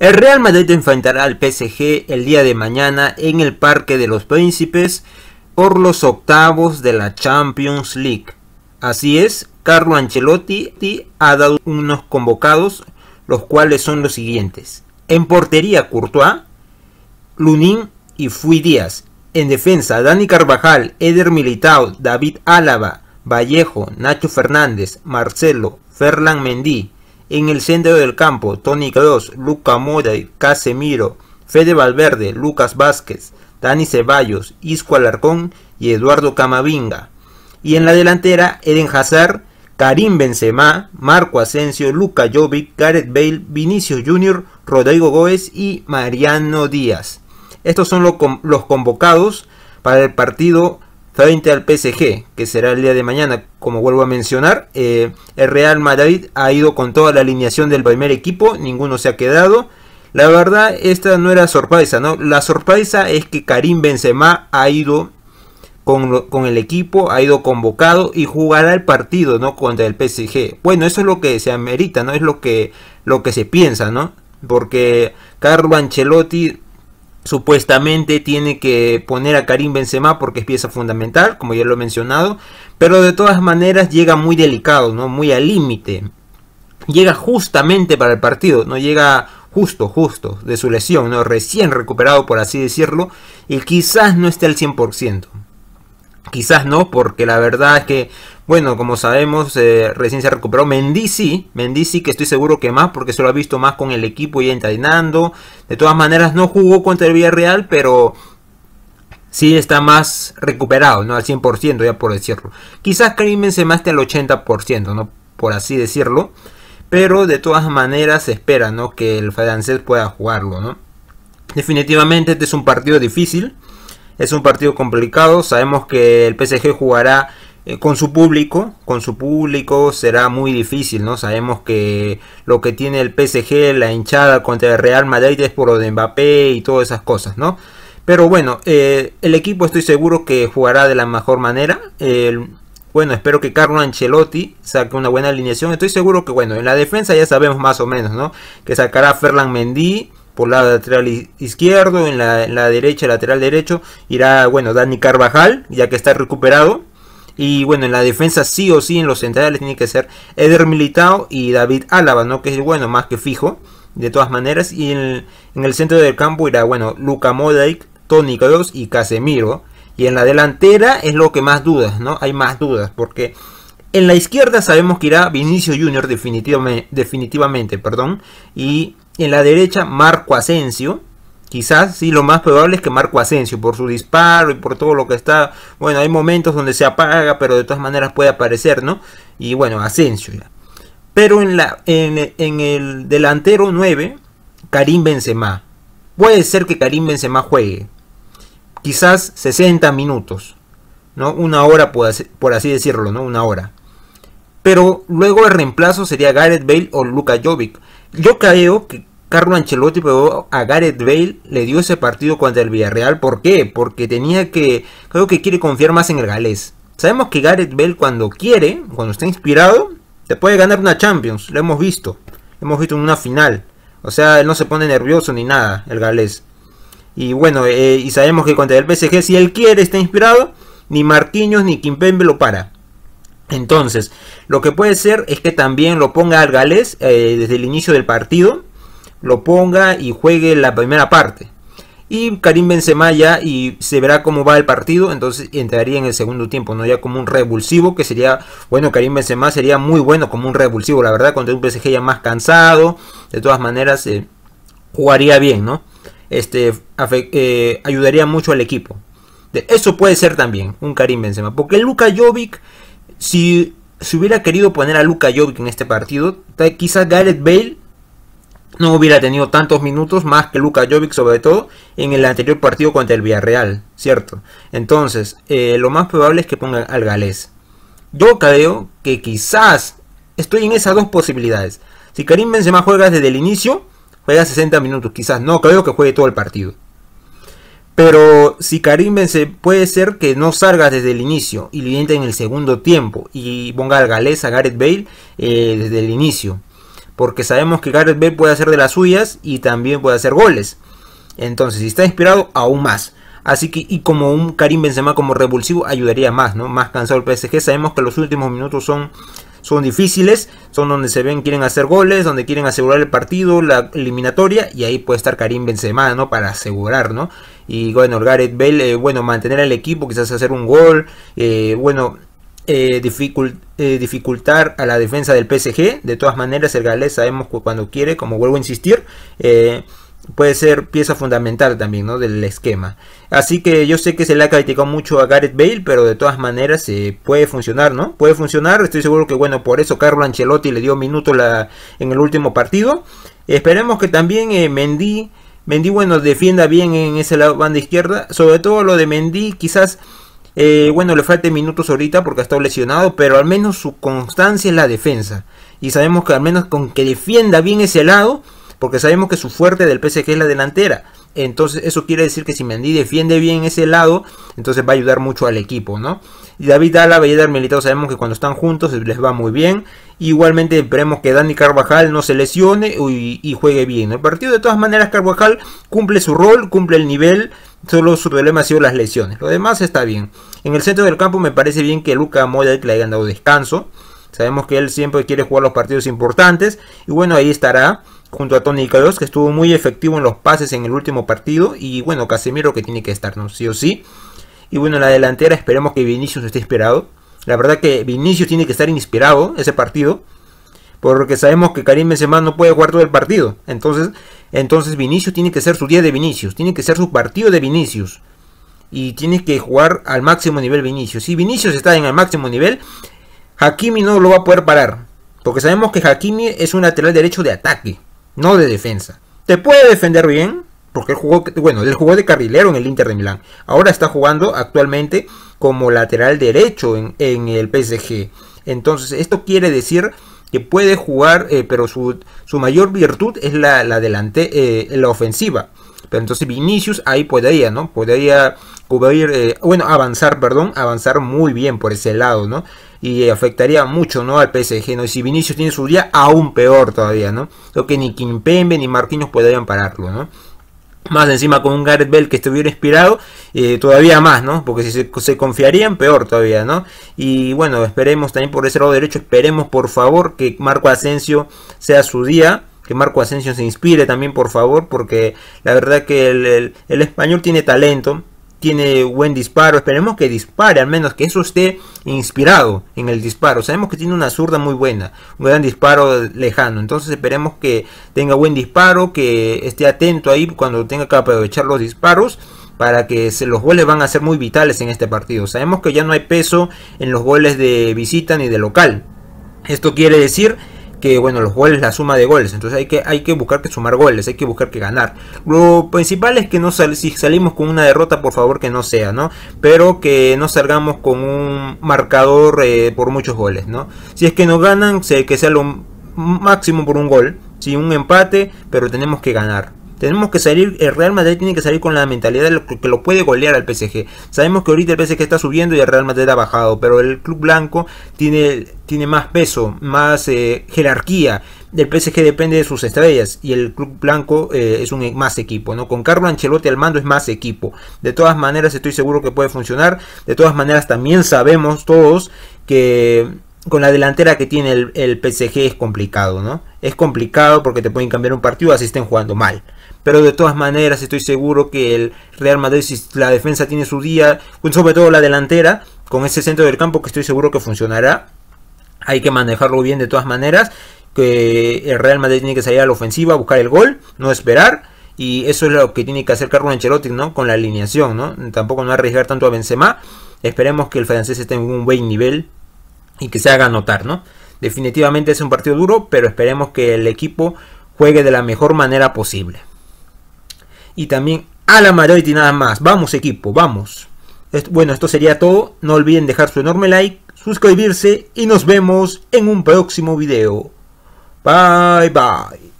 El Real Madrid enfrentará al PSG el día de mañana en el Parque de los Príncipes por los octavos de la Champions League. Así es, Carlo Ancelotti ha dado unos convocados, los cuales son los siguientes. En portería Courtois, Lunin y Fui Díaz. En defensa Dani Carvajal, Eder Militao, David Álava, Vallejo, Nacho Fernández, Marcelo, Ferland Mendí. En el centro del campo, Tony Cross, Luca Moray, Casemiro, Fede Valverde, Lucas Vázquez, Dani Ceballos, Isco Alarcón y Eduardo Camavinga. Y en la delantera, Eden Hazard, Karim Benzema, Marco Asensio, Luca Jovic, Gareth Bale, Vinicio Jr., Rodrigo Góez y Mariano Díaz. Estos son los convocados para el partido frente al PSG, que será el día de mañana, como vuelvo a mencionar. Eh, el Real Madrid ha ido con toda la alineación del primer equipo, ninguno se ha quedado. La verdad, esta no era sorpresa, ¿no? La sorpresa es que Karim Benzema ha ido con, el equipo, ha ido convocado y jugará el partido, ¿no? Contra el PSG. Bueno, eso es lo que se amerita, ¿no? Es lo que, lo que se piensa, ¿no? Porque Carlo Ancelotti Supuestamente tiene que poner a Karim Benzema porque es pieza fundamental, como ya lo he mencionado, pero de todas maneras llega muy delicado, ¿no? Muy al límite. Llega justamente para el partido, no llega justo, justo, de su lesión, ¿no? recién recuperado por así decirlo, y quizás no esté al 100%. Quizás no, porque la verdad es que bueno, como sabemos, eh, recién se recuperó Mendici, Mendici que estoy seguro que más, porque se lo ha visto más con el equipo y entrenando. De todas maneras, no jugó contra el Villarreal, pero sí está más recuperado, ¿no? Al 100%, ya por decirlo. Quizás Karim Benzema esté al 80%, ¿no? Por así decirlo. Pero de todas maneras se espera, ¿no? Que el francés pueda jugarlo, ¿no? Definitivamente este es un partido difícil. Es un partido complicado. Sabemos que el PSG jugará eh, con su público, con su público será muy difícil, ¿no? Sabemos que lo que tiene el PSG, la hinchada contra el Real Madrid es por lo de Mbappé y todas esas cosas, ¿no? Pero bueno, eh, el equipo estoy seguro que jugará de la mejor manera. bueno, espero que Carlo Ancelotti saque una buena alineación. Estoy seguro que, bueno, en la defensa ya sabemos más o menos, ¿no? Que sacará Ferland Mendy por la lateral izquierdo, en la, en la derecha, lateral derecho. Irá, bueno, Dani Carvajal, ya que está recuperado y bueno, en la defensa sí o sí en los centrales tiene que ser Eder Militao y David Álava, ¿no? Que es bueno, más que fijo, de todas maneras. Y en el, centro del campo irá, bueno, Luca Modric, Toni Kroos y Casemiro. Y en la delantera es lo que más dudas, ¿no? Hay más dudas, porque en la izquierda sabemos que irá Vinicio Junior definitivamente, definitivamente perdón. Y en la derecha Marco Asensio quizás sí lo más probable es que Marco Asensio por su disparo y por todo lo que está, bueno, hay momentos donde se apaga, pero de todas maneras puede aparecer, ¿no? Y bueno, Asensio ya. Pero en, la, en, el delantero 9, Karim Benzema. Puede ser que Karim Benzema juegue. Quizás 60 minutos, ¿no? Una hora, por así decirlo, ¿no? Una hora. Pero luego el reemplazo sería Gareth Bale o Luka Jovic. Yo creo que Carlos Ancelotti pegó a Gareth Bale, le dio ese partido contra el Villarreal. ¿Por qué? Porque tenía que, creo que quiere confiar más en el galés. Sabemos que Gareth Bale cuando quiere, cuando está inspirado, te puede ganar una Champions. Lo hemos visto. hemos visto en una final. O sea, él no se pone nervioso ni nada, el galés. Y bueno, eh, y sabemos que contra el PSG, si él quiere, está inspirado, ni Marquinhos ni Kimpembe lo para. Entonces, lo que puede ser es que también lo ponga al galés eh, desde el inicio del partido lo ponga y juegue la primera parte. Y Karim Benzema ya y se verá cómo va el partido, entonces entraría en el segundo tiempo, no ya como un revulsivo, que sería, bueno, Karim Benzema sería muy bueno como un revulsivo, la verdad, contra un PSG ya más cansado, de todas maneras eh, jugaría bien, ¿no? Este, eh, ayudaría mucho al equipo. Eso puede ser también un Karim Benzema, porque Luka Jovic, si se hubiera querido poner a Luka Jovic en este partido, quizás Gareth Bale no hubiera tenido tantos minutos más que Luka Jovic, sobre todo en el anterior partido contra el Villarreal, ¿cierto? Entonces, eh, lo más probable es que ponga al galés. Yo creo que quizás estoy en esas dos posibilidades. Si Karim Benzema juega desde el inicio, juega 60 minutos, quizás no creo que juegue todo el partido. Pero si Karim Benzema puede ser que no salga desde el inicio y le en el segundo tiempo y ponga al galés a Gareth Bale eh, desde el inicio porque sabemos que Gareth Bale puede hacer de las suyas y también puede hacer goles. Entonces, si está inspirado, aún más. Así que, y como un Karim Benzema como revulsivo, ayudaría más, ¿no? Más cansado el PSG. Sabemos que los últimos minutos son, son difíciles, son donde se ven, quieren hacer goles, donde quieren asegurar el partido, la eliminatoria, y ahí puede estar Karim Benzema, ¿no? Para asegurar, ¿no? Y bueno, Gareth Bale, eh, bueno, mantener al equipo, quizás hacer un gol, eh, bueno, eh, eh, dificultar a la defensa del PSG. De todas maneras, el galés sabemos que cuando quiere, como vuelvo a insistir, eh, puede ser pieza fundamental también del esquema. Así que yo sé que se le ha criticado mucho a Gareth Bale, pero de todas maneras puede funcionar, ¿no? Puede funcionar, estoy seguro que bueno, por eso Carlo Ancelotti le dio minutos en el último partido. Esperemos que también Mendy, Mendy, bueno, defienda bien en esa banda izquierda. Sobre todo lo de Mendy, quizás eh, bueno, le falta minutos ahorita porque ha estado lesionado, pero al menos su constancia es la defensa. Y sabemos que al menos con que defienda bien ese lado, porque sabemos que su fuerte del PSG es la delantera. Entonces eso quiere decir que si Mendy defiende bien ese lado, entonces va a ayudar mucho al equipo, ¿no? Y David Alaba y Eder sabemos que cuando están juntos les va muy bien. Igualmente esperemos que Dani Carvajal no se lesione y, y juegue bien. El partido de todas maneras Carvajal cumple su rol, cumple el nivel Solo su problema ha sido las lesiones. Lo demás está bien. En el centro del campo me parece bien que Luca Modric le hayan dado descanso. Sabemos que él siempre quiere jugar los partidos importantes. Y bueno, ahí estará junto a Tony Kroos, que estuvo muy efectivo en los pases en el último partido. Y bueno, Casemiro que tiene que estar, ¿no? Sí o sí. Y bueno, en la delantera esperemos que Vinicius esté inspirado. La verdad que Vinicius tiene que estar inspirado ese partido porque sabemos que Karim Benzema no puede jugar todo el partido. Entonces, entonces Vinicius tiene que ser su día de Vinicius, tiene que ser su partido de Vinicius y tiene que jugar al máximo nivel Vinicius. Si Vinicius está en el máximo nivel, Hakimi no lo va a poder parar, porque sabemos que Hakimi es un lateral derecho de ataque, no de defensa. Te puede defender bien, porque él jugó, bueno, él jugó de carrilero en el Inter de Milán. Ahora está jugando actualmente como lateral derecho en, en el PSG. Entonces, esto quiere decir que puede jugar, eh, pero su, mayor virtud es la, delante, eh, la ofensiva. Pero entonces Vinicius ahí podría, ¿no? Podría cubrir, eh, bueno, avanzar, perdón, avanzar muy bien por ese lado, ¿no? Y afectaría mucho, ¿no? Al PSG, ¿no? Y si Vinicius tiene su día, aún peor todavía, ¿no? Lo que ni Kimpembe ni Marquinhos podrían pararlo, ¿no? Más encima con un Gareth Bell que estuviera inspirado, eh, todavía más, ¿no? Porque si se, confiarían, peor todavía, ¿no? Y bueno, esperemos también por ese lado derecho, esperemos por favor que Marco Asensio sea su día que Marco Asensio se inspire también, por favor, porque la verdad que el, español tiene talento tiene buen disparo. Esperemos que dispare, al menos que eso esté inspirado en el disparo. Sabemos que tiene una zurda muy buena, un gran disparo lejano. Entonces esperemos que tenga buen disparo, que esté atento ahí cuando tenga que aprovechar los disparos. Para que los goles van a ser muy vitales en este partido. Sabemos que ya no hay peso en los goles de visita ni de local. Esto quiere decir que, bueno, los goles, la suma de goles. Entonces hay que, hay que buscar que sumar goles, hay que buscar que ganar. Lo principal es que no si salimos con una derrota, por favor que no sea, ¿no? Pero que no salgamos con un marcador eh, por muchos goles, ¿no? Si es que nos ganan, que sea lo máximo por un gol. Si un empate, pero tenemos que ganar. Tenemos que salir, el Real Madrid tiene que salir con la mentalidad de lo que lo puede golear al PSG. Sabemos que ahorita el PSG está subiendo y el Real Madrid ha bajado, pero el club blanco tiene, tiene más peso, más eh, jerarquía. El PSG depende de sus estrellas y el club blanco eh, es un e, más equipo, ¿no? Con Carlo Ancelotti al mando es más equipo. De todas maneras estoy seguro que puede funcionar. De todas maneras también sabemos todos que con la delantera que tiene el, el PSG es complicado, ¿no? Es complicado porque te pueden cambiar un partido así estén jugando mal. Pero de todas maneras estoy seguro que el Real Madrid, si la defensa tiene su día, sobre todo la delantera, con ese centro del campo que estoy seguro que funcionará. Hay que manejarlo bien de todas maneras. Que el Real Madrid tiene que salir a la ofensiva, buscar el gol, no esperar. Y eso es lo que tiene que hacer Carlos Ancelotti, ¿no? Con la alineación, ¿no? Tampoco no arriesgar tanto a Benzema. Esperemos que el francés esté en un buen nivel y que se haga notar, ¿no? Definitivamente es un partido duro, pero esperemos que el equipo juegue de la mejor manera posible y también a la y nada más. Vamos equipo, vamos. Bueno, esto sería todo. No olviden dejar su enorme like, suscribirse y nos vemos en un próximo video. Bye bye.